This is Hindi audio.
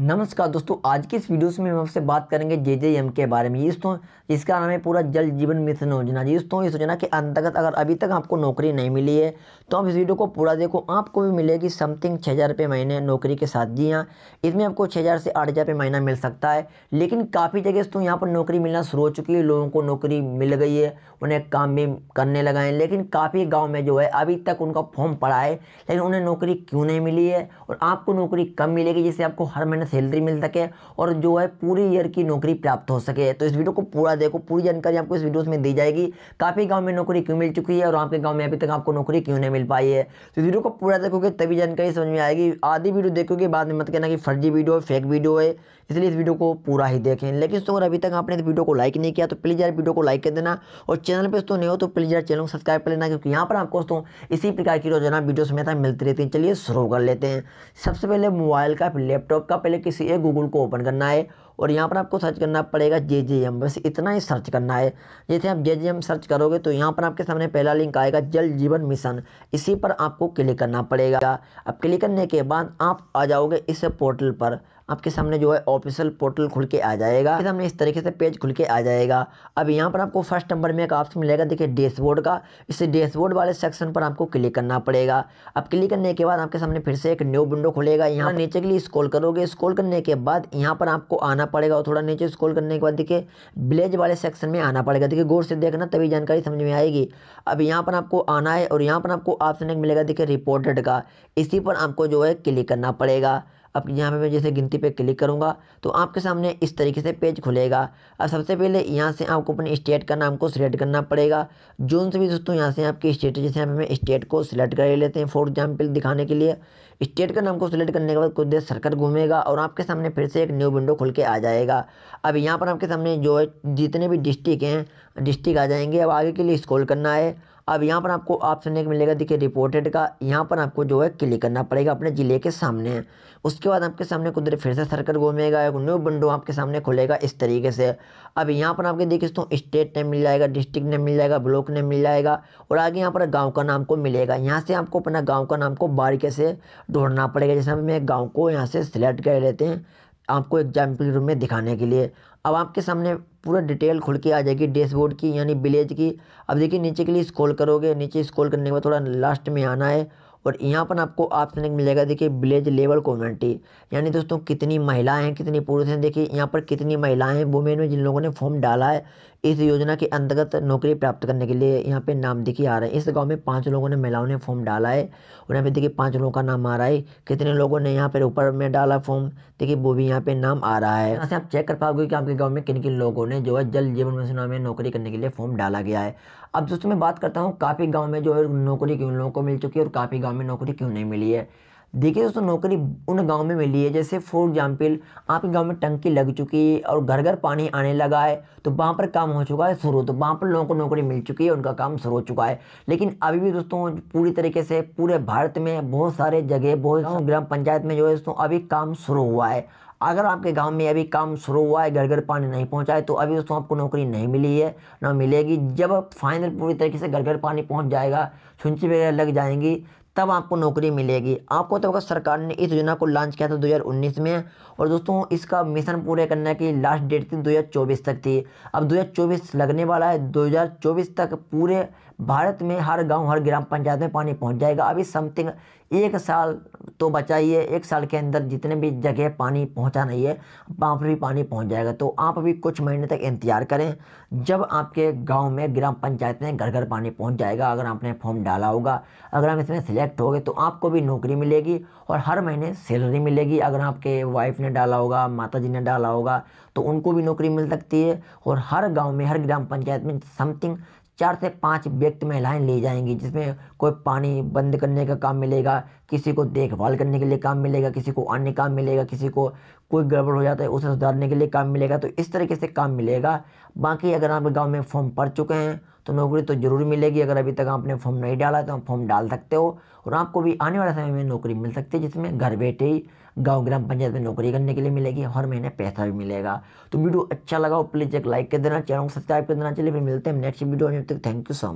नमस्कार दोस्तों आज की इस वीडियोस में हम आपसे बात करेंगे जे जे एम के बारे में ये दोस्तों जिसका नाम है पूरा जल जीवन मिशन योजना जी दोस्तों इस योजना के अंतर्गत अगर अभी तक आपको नौकरी नहीं मिली है तो आप इस वीडियो को पूरा देखो आपको भी मिलेगी समथिंग छः हज़ार रुपये महीने नौकरी के साथ जी हाँ इसमें आपको छः हज़ार से आठ हज़ार रुपये महीना मिल सकता है लेकिन काफ़ी जगह दोस्तों यहाँ पर नौकरी मिलना शुरू हो चुकी है लोगों को नौकरी मिल गई है उन्हें काम भी करने लगा है लेकिन काफ़ी गाँव में जो है अभी तक उनका फॉर्म पड़ा है लेकिन उन्हें नौकरी क्यों नहीं मिली है और आपको नौकरी कब मिलेगी जिससे आपको हर महीने में सैलरी मिल सके और जो है पूरी ईयर की नौकरी प्राप्त हो सके तो इस वीडियो को पूरा देखो पूरी जानकारी आपको इस वीडियो में दी जाएगी काफ़ी गाँव में नौकरी क्यों मिल चुकी है और आपके गाँव में अभी तक आपको नौकरी क्यों नहीं मिल पाई है तो इस वीडियो को पूरा देखोगे तभी जानकारी समझ में आएगी आधी वीडियो देखोगे बाद में मत कहना कि फर्जी वीडियो है फेक वीडियो है इसलिए इस वीडियो को पूरा ही देखें लेकिन दोस्तों अगर अभी तक आपने इस वीडियो को लाइक नहीं किया तो प्लीज़ यार वीडियो को लाइक कर देना और चैनल पर दोस्तों नहीं हो तो प्लीज़ यार चैनल को सब्सक्राइब कर लेना क्योंकि यहाँ पर आपको दोस्तों इसी प्रकार की रोजाना वीडियोस हमेशा मिलती रहती है चलिए शुरू कर लेते हैं सबसे पहले मोबाइल का फिर लैपटॉप का पहले पहले किसी एक गूगल को ओपन करना है और यहाँ पर आपको सर्च करना पड़ेगा जे जे एम बस इतना ही सर्च करना है जैसे आप जे जे एम सर्च करोगे तो यहाँ पर आपके सामने पहला लिंक आएगा जल जीवन मिशन इसी पर आपको क्लिक करना पड़ेगा अब क्लिक करने के बाद आप आ जाओगे इस पोर्टल पर आपके सामने जो है ऑफिशियल पोर्टल खुल के आ जाएगा सामने इस तरीके से पेज खुल के आ जाएगा अब यहाँ पर आपको फर्स्ट नंबर में एक ऑप्शन मिलेगा देखिए डैशबोर्ड का इस डैशबोर्ड वाले सेक्शन पर आपको क्लिक करना पड़ेगा अब क्लिक करने के बाद आपके सामने फिर से एक न्यू विंडो खुलेगा यहाँ नीचे के लिए स्क्रॉल करोगे स्क्रॉल करने के बाद यहाँ पर आपको आना आना पड़ेगा और थोड़ा नीचे स्क्रॉल करने के बाद देखिए ब्लेज वाले सेक्शन में आना पड़ेगा देखिए गौर से देखना तभी जानकारी समझ में आएगी अब यहाँ पर आपको आना है और यहाँ पर आपको ऑप्शन एक मिलेगा देखिए रिपोर्टेड का इसी पर आपको जो है क्लिक करना पड़ेगा अब यहाँ पे मैं जैसे गिनती पे क्लिक करूँगा तो आपके सामने इस तरीके से पेज खुलेगा अब सबसे पहले यहाँ से आपको अपने स्टेट का नाम को सिलेक्ट करना पड़ेगा जून से भी दोस्तों यहाँ से आपकी स्टेट जैसे यहाँ पे स्टेट को सिलेक्ट कर लेते हैं फॉर एग्जाम्पल दिखाने के लिए स्टेट का नाम को सिलेक्ट करने के बाद कुछ देर सर्कल घूमेगा और आपके सामने फिर से एक न्यू विंडो खुल के आ जाएगा अब यहाँ पर आपके सामने जो है जितने भी डिस्ट्रिक्ट हैं डिस्ट्रिक्ट आ जाएंगे अब आगे के लिए स्कोल करना है अब यहाँ पर आपको ऑप्शन एक मिलेगा देखिए रिपोर्टेड का यहाँ पर आपको जो है क्लिक करना पड़ेगा अपने ज़िले के सामने उसके बाद आपके सामने कुदरत फिर से सर्कल घूमेगा एक न्यू विंडो आपके सामने खुलेगा इस तरीके से अब यहाँ पर आपके देखिए दोस्तों स्टेट नेम मिल जाएगा डिस्ट्रिक्ट नेम मिल जाएगा ब्लॉक नेम मिल जाएगा और आगे यहाँ पर गाँव का नाम को मिलेगा यहाँ से आपको अपना गाँव का नाम को बारीके से ढूंढना पड़ेगा जैसे हम एक गाँव को यहाँ से सिलेक्ट कर लेते हैं आपको एग्जाम्पल रूम में दिखाने के लिए अब आपके सामने पूरा डिटेल खुल के आ जाएगी डैशबोर्ड की यानी विलेज की अब देखिए नीचे के लिए स्क्रॉल करोगे नीचे स्क्रॉल करने के बाद थोड़ा लास्ट में आना है और यहाँ पर आपको ऑप्शन एक मिलेगा देखिए विलेज लेवल कम्युनिटी यानी दोस्तों कितनी महिलाएं हैं कितनी पुरुष हैं देखिए यहाँ पर कितनी महिलाएं हैं वुमेन में जिन लोगों ने फॉर्म डाला है इस योजना के अंतर्गत नौकरी प्राप्त करने के लिए यहाँ पे नाम देखिए आ रहे हैं इस गांव में पांच लोगों ने महिलाओं ने फॉर्म डाला है और यहाँ पे देखिए पांच लोगों का नाम आ रहा है कितने लोगों ने यहाँ पर ऊपर में डाला फॉर्म देखिए वो भी यहाँ पे नाम आ रहा है ऐसे से आप चेक कर पाओगे कि आपके गाँव में किन किन लोगों ने जो है जल जीवन योजना में नौकरी करने के लिए फॉर्म डाला गया है अब दोस्तों मैं बात करता हूँ काफ़ी गांव में जो है नौकरी की उन लोगों को मिल चुकी है और काफ़ी गांव में नौकरी क्यों नहीं मिली है देखिए दोस्तों नौकरी उन गांव में मिली है जैसे फॉर एग्जाम्पल आपके गांव में टंकी लग चुकी है और घर घर पानी आने लगा है तो वहाँ पर काम हो चुका है शुरू तो वहाँ पर लोगों को नौकरी मिल चुकी है उनका काम शुरू हो चुका है लेकिन अभी भी दोस्तों पूरी तरीके से पूरे भारत में बहुत सारे जगह बहुत ग्राम पंचायत में जो है दोस्तों अभी काम शुरू हुआ है अगर आपके गांव में अभी काम शुरू हुआ है घर घर पानी नहीं पहुंचा है तो अभी दोस्तों आपको नौकरी नहीं मिली है ना मिलेगी जब फाइनल पूरी तरीके से घर घर पानी पहुंच जाएगा छुंची वगैरह लग जाएंगी तब आपको नौकरी मिलेगी आपको तो सरकार ने इस योजना को लॉन्च किया था 2019 में और दोस्तों इसका मिशन पूरे करने की लास्ट डेट थी 2024 तक थी अब 2024 लगने वाला है 2024 तक पूरे भारत में हर गांव हर ग्राम पंचायत में पानी पहुंच जाएगा अभी समथिंग एक साल तो बचा ही है एक साल के अंदर जितने भी जगह पानी पहुंचा नहीं है वहाँ पर भी पानी पहुंच जाएगा तो आप अभी कुछ महीने तक इंतजार करें जब आपके गांव में ग्राम पंचायत में घर घर पानी पहुंच जाएगा अगर आपने फॉर्म डाला होगा अगर आप इसमें सिलेक्ट हो गए तो आपको भी नौकरी मिलेगी और हर महीने सैलरी मिलेगी अगर आपके वाइफ ने डाला होगा माता जी ने डाला होगा तो उनको भी नौकरी मिल सकती है और हर गाँव में हर ग्राम पंचायत में समथिंग चार से पाँच व्यक्ति महिलाएं ले जाएंगी जिसमें कोई पानी बंद करने का काम मिलेगा किसी को देखभाल करने के लिए काम मिलेगा किसी को अन्य काम मिलेगा किसी को कोई गड़बड़ हो जाता है उसे सुधारने के लिए काम मिलेगा तो इस तरीके से काम मिलेगा बाकी अगर आप गाँव में फॉर्म भर चुके हैं तो नौकरी तो ज़रूर मिलेगी अगर अभी तक आपने फॉर्म नहीं डाला तो आप फॉर्म डाल सकते हो और आपको भी आने वाले समय में नौकरी मिल सकती है जिसमें घर बैठे ही गाँव ग्राम पंचायत में नौकरी करने के लिए मिलेगी हर महीने पैसा भी मिलेगा तो वीडियो अच्छा लगा हो प्लीज़ एक लाइक कर देना चैनल को सब्सक्राइब कर देना चलिए फिर मिलते हैं नेक्स्ट वीडियो में तक थैंक यू सो मच